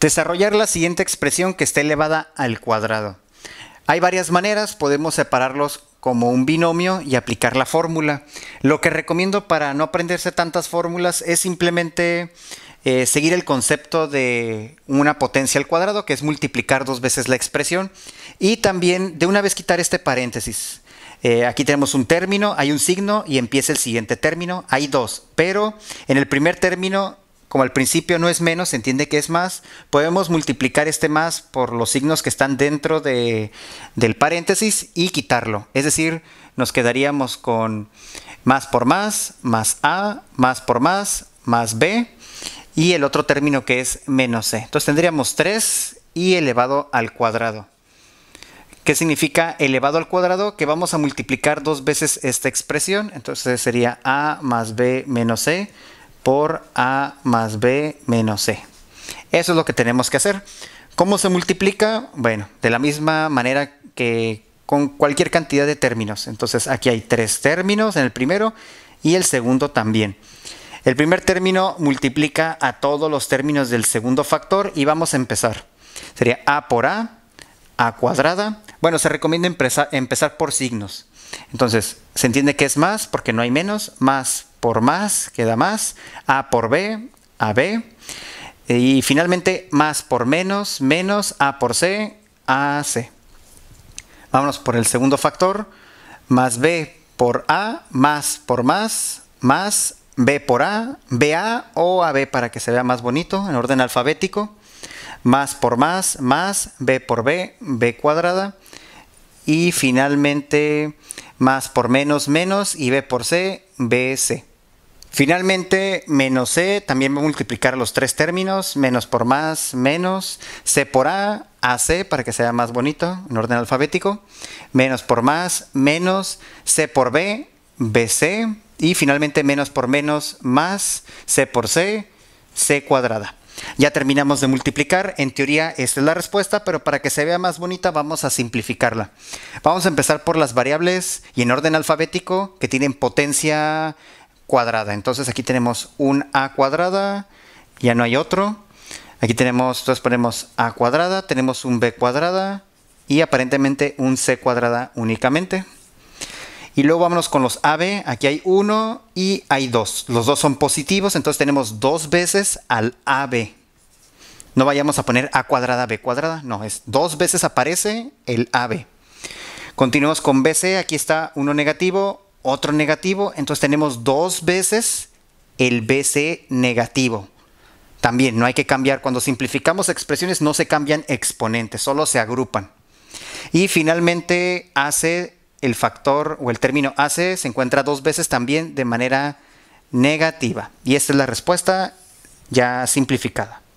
Desarrollar la siguiente expresión que está elevada al cuadrado. Hay varias maneras, podemos separarlos como un binomio y aplicar la fórmula. Lo que recomiendo para no aprenderse tantas fórmulas es simplemente eh, seguir el concepto de una potencia al cuadrado, que es multiplicar dos veces la expresión, y también de una vez quitar este paréntesis. Eh, aquí tenemos un término, hay un signo y empieza el siguiente término, hay dos, pero en el primer término como al principio no es menos, se entiende que es más, podemos multiplicar este más por los signos que están dentro de, del paréntesis y quitarlo. Es decir, nos quedaríamos con más por más, más A, más por más, más B y el otro término que es menos C. Entonces tendríamos 3 y elevado al cuadrado. ¿Qué significa elevado al cuadrado? Que vamos a multiplicar dos veces esta expresión. Entonces sería A más B menos C por A más B menos C. Eso es lo que tenemos que hacer. ¿Cómo se multiplica? Bueno, de la misma manera que con cualquier cantidad de términos. Entonces aquí hay tres términos en el primero y el segundo también. El primer término multiplica a todos los términos del segundo factor y vamos a empezar. Sería A por A, A cuadrada. Bueno, se recomienda empezar por signos. Entonces, se entiende que es más porque no hay menos, más por más queda más, A por B, AB. Y finalmente más por menos, menos A por C, AC. Vámonos por el segundo factor, más B por A, más por más, más B por A, BA o AB para que se vea más bonito en orden alfabético, más por más, más B por B, B cuadrada. Y finalmente más por menos, menos y B por C, BC. Finalmente, menos C e, también voy a multiplicar los tres términos, menos por más, menos, C por A, AC para que sea más bonito, en orden alfabético, menos por más, menos, C por B, BC, y finalmente menos por menos, más, C por C, C cuadrada. Ya terminamos de multiplicar, en teoría esta es la respuesta, pero para que se vea más bonita vamos a simplificarla. Vamos a empezar por las variables y en orden alfabético que tienen potencia cuadrada. Entonces aquí tenemos un a cuadrada, ya no hay otro. Aquí tenemos, entonces ponemos a cuadrada, tenemos un b cuadrada y aparentemente un c cuadrada únicamente. Y luego vámonos con los AB. Aquí hay uno y hay dos. Los dos son positivos, entonces tenemos dos veces al AB. No vayamos a poner A cuadrada, B cuadrada. No, es dos veces aparece el AB. Continuamos con BC. Aquí está uno negativo, otro negativo, entonces tenemos dos veces el BC negativo. También no hay que cambiar, cuando simplificamos expresiones no se cambian exponentes, solo se agrupan. Y finalmente hace, el factor o el término hace, se encuentra dos veces también de manera negativa. Y esta es la respuesta ya simplificada.